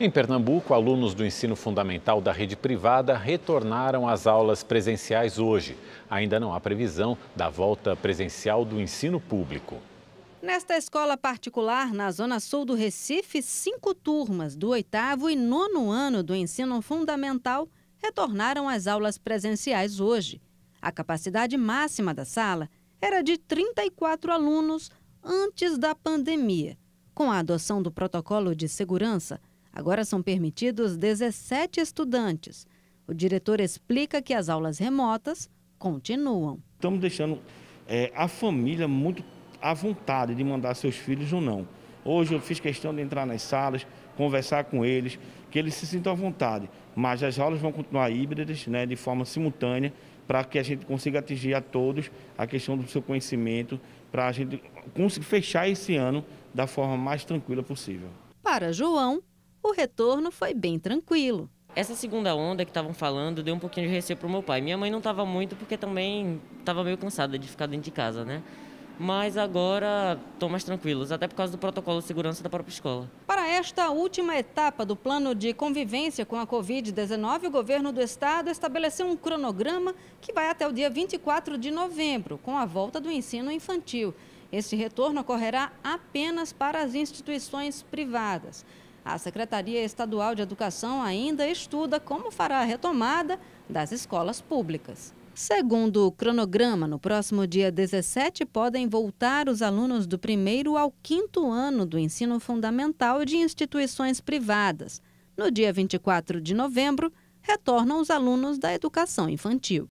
Em Pernambuco, alunos do ensino fundamental da rede privada retornaram às aulas presenciais hoje. Ainda não há previsão da volta presencial do ensino público. Nesta escola particular, na zona sul do Recife, cinco turmas do oitavo e nono ano do ensino fundamental retornaram às aulas presenciais hoje. A capacidade máxima da sala era de 34 alunos antes da pandemia. Com a adoção do protocolo de segurança, Agora são permitidos 17 estudantes. O diretor explica que as aulas remotas continuam. Estamos deixando é, a família muito à vontade de mandar seus filhos ou não. Hoje eu fiz questão de entrar nas salas, conversar com eles, que eles se sintam à vontade. Mas as aulas vão continuar híbridas, né, de forma simultânea, para que a gente consiga atingir a todos a questão do seu conhecimento, para a gente conseguir fechar esse ano da forma mais tranquila possível. Para João, o retorno foi bem tranquilo. Essa segunda onda que estavam falando deu um pouquinho de receio para o meu pai. Minha mãe não estava muito porque também estava meio cansada de ficar dentro de casa, né? Mas agora estão mais tranquilos, até por causa do protocolo de segurança da própria escola. Para esta última etapa do plano de convivência com a Covid-19, o governo do estado estabeleceu um cronograma que vai até o dia 24 de novembro, com a volta do ensino infantil. Este retorno ocorrerá apenas para as instituições privadas a Secretaria Estadual de Educação ainda estuda como fará a retomada das escolas públicas. Segundo o cronograma, no próximo dia 17 podem voltar os alunos do primeiro ao quinto ano do ensino fundamental de instituições privadas. No dia 24 de novembro, retornam os alunos da educação infantil.